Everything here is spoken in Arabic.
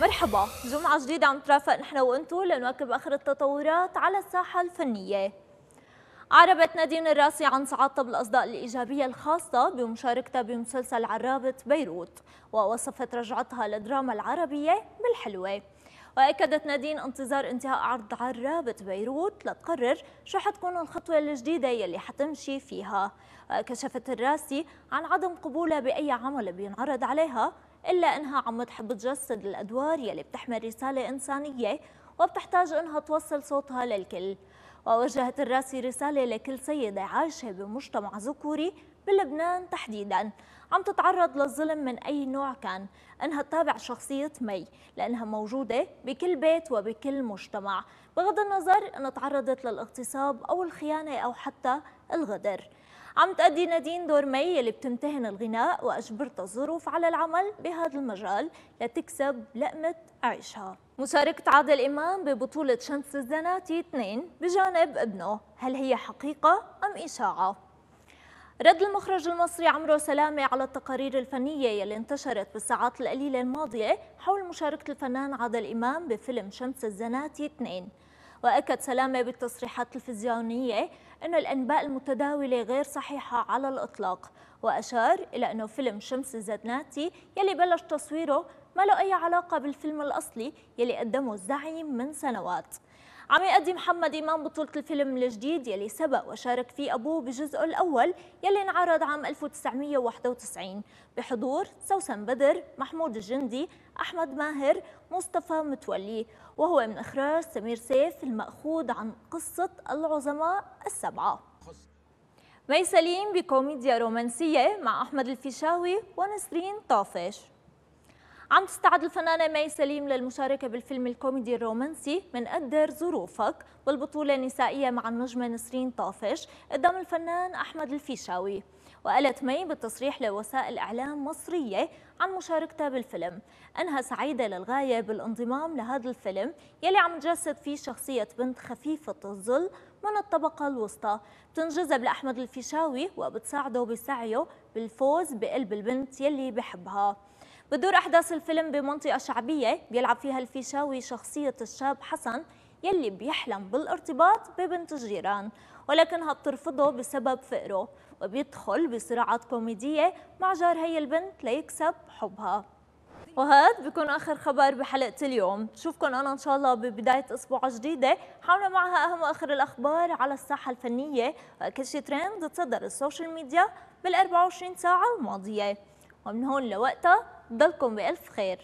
مرحبا جمعة جديدة عم ترافق نحن وانتو لنواكب آخر التطورات على الساحة الفنية عربت نادين الراسي عن تعاطب بالاصداء الإيجابية الخاصة بمشاركتها بمسلسل عرابة بيروت ووصفت رجعتها للدراما العربية بالحلوة وأكدت نادين انتظار انتهاء عرض عرابة بيروت لتقرر شو حتكون الخطوة الجديدة يلي حتمشي فيها وكشفت الراسي عن عدم قبولها بأي عمل بينعرض عليها إلا إنها عم بتجسد الأدوار يلي بتحمل رسالة إنسانية وبتحتاج إنها توصل صوتها للكل ووجهت الراسي رسالة لكل سيدة عايشة بمجتمع ذكوري بلبنان تحديدا عم تتعرض للظلم من أي نوع كان أنها تتابع شخصية مي لأنها موجودة بكل بيت وبكل مجتمع بغض النظر أنها تعرضت للاغتصاب أو الخيانة أو حتى الغدر عم تأدي نادين دور مي اللي بتمتهن الغناء وأجبرت الظروف على العمل بهذا المجال لتكسب لقمة عيشها مشاركة عادل إمام ببطولة شمس الزناتي 2 بجانب ابنه هل هي حقيقة أم إشاعة؟ رد المخرج المصري عمرو سلامة على التقارير الفنية يلي انتشرت بالساعات القليلة الماضية حول مشاركة الفنان عادل إمام بفيلم شمس الزناتي 2 وأكد سلامة بالتصريحات التلفزيونية أن الأنباء المتداولة غير صحيحة على الإطلاق وأشار إلى أنه فيلم شمس الزناتي يلي بلش تصويره ما له أي علاقة بالفيلم الأصلي يلي قدمه الزعيم من سنوات عم يقدم محمد إمام بطولة الفيلم الجديد يلي سبق وشارك فيه أبوه بجزءه الأول يلي انعرض عام 1991 بحضور سوسن بدر، محمود الجندي، أحمد ماهر، مصطفى متولي وهو من إخراج سمير سيف المأخوذ عن قصة العظماء السبعة مي سليم بكوميديا رومانسية مع أحمد الفيشاوي ونسرين طافش عم تستعد الفنانة مي سليم للمشاركة بالفيلم الكوميدي الرومانسي من قدر ظروفك بالبطولة النسائية مع النجمة نسرين طافش قدام الفنان أحمد الفيشاوي وقالت مي بالتصريح لوسائل إعلام مصرية عن مشاركتها بالفيلم أنها سعيدة للغاية بالانضمام لهذا الفيلم يلي عم تجسد فيه شخصية بنت خفيفة الظل من الطبقة الوسطى بتنجذب لأحمد الفيشاوي وبتساعده بسعيه بالفوز بقلب البنت يلي بحبها بتدور أحداث الفيلم بمنطقة شعبية بيلعب فيها الفيشاوي شخصية الشاب حسن يلي بيحلم بالارتباط ببنت الجيران ولكنها بترفضه بسبب فقره وبيدخل بصراعات كوميدية مع جار هي البنت ليكسب حبها وهذا بيكون آخر خبر بحلقة اليوم شوفكن أنا إن شاء الله ببداية أسبوع جديدة حاولوا معها أهم وآخر الأخبار على الساحة الفنية كل شي ترند تصدر السوشيال ميديا بال 24 ساعة الماضية ومن هون لوقتها ضلكم بألف خير